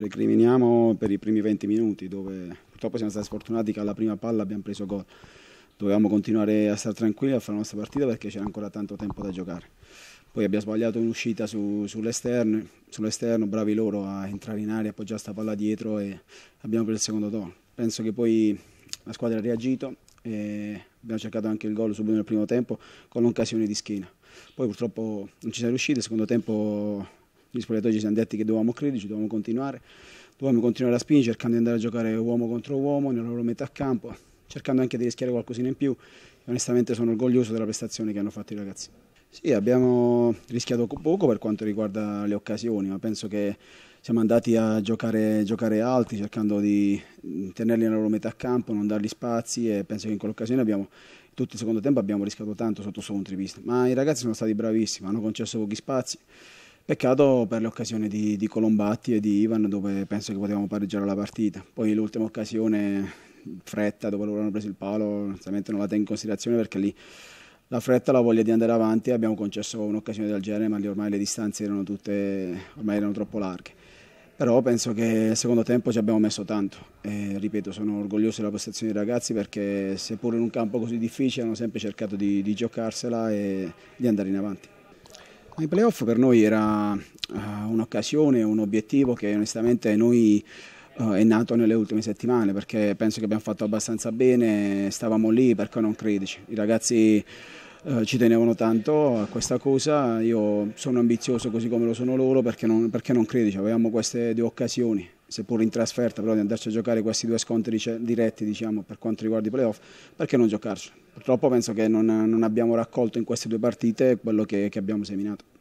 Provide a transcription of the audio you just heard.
Recriminiamo per i primi 20 minuti dove purtroppo siamo stati sfortunati che alla prima palla abbiamo preso gol. Dovevamo continuare a stare tranquilli a fare la nostra partita perché c'era ancora tanto tempo da giocare. Poi abbiamo sbagliato un'uscita su, sull'esterno, sull'esterno, bravi loro a entrare in aria, appoggiare sta palla dietro e abbiamo preso il secondo gol. Penso che poi la squadra ha reagito e abbiamo cercato anche il gol subito nel primo tempo con l'occasione di schiena. Poi purtroppo non ci siamo riusciti, il secondo tempo gli spogliatoi ci siamo detti che dovevamo crederci, dovevamo continuare, dovevamo continuare a spingere cercando di andare a giocare uomo contro uomo nella loro metà campo, cercando anche di rischiare qualcosina in più e onestamente sono orgoglioso della prestazione che hanno fatto i ragazzi. Sì, abbiamo rischiato poco per quanto riguarda le occasioni, ma penso che siamo andati a giocare, giocare alti, cercando di mm, tenerli nella loro metà campo, non dargli spazi e penso che in quell'occasione abbiamo tutto il secondo tempo abbiamo rischiato tanto sotto solo un tripista, ma i ragazzi sono stati bravissimi, hanno concesso pochi spazi Peccato per l'occasione di, di Colombatti e di Ivan dove penso che potevamo pareggiare la partita. Poi l'ultima occasione, fretta, dove loro hanno preso il palo, non la tengo in considerazione perché lì la fretta, la voglia di andare avanti, abbiamo concesso un'occasione del genere ma lì ormai le distanze erano tutte, ormai erano troppo larghe. Però penso che nel secondo tempo ci abbiamo messo tanto e, ripeto sono orgoglioso della prestazione dei ragazzi perché seppur in un campo così difficile hanno sempre cercato di, di giocarsela e di andare in avanti. I playoff per noi era uh, un'occasione, un obiettivo che onestamente noi uh, è nato nelle ultime settimane perché penso che abbiamo fatto abbastanza bene, stavamo lì perché non credici. I ragazzi uh, ci tenevano tanto a questa cosa, io sono ambizioso così come lo sono loro perché non, perché non credici, avevamo queste due occasioni seppur in trasferta, però di andarci a giocare questi due scontri diretti diciamo, per quanto riguarda i playoff, perché non giocarci? Purtroppo penso che non, non abbiamo raccolto in queste due partite quello che, che abbiamo seminato.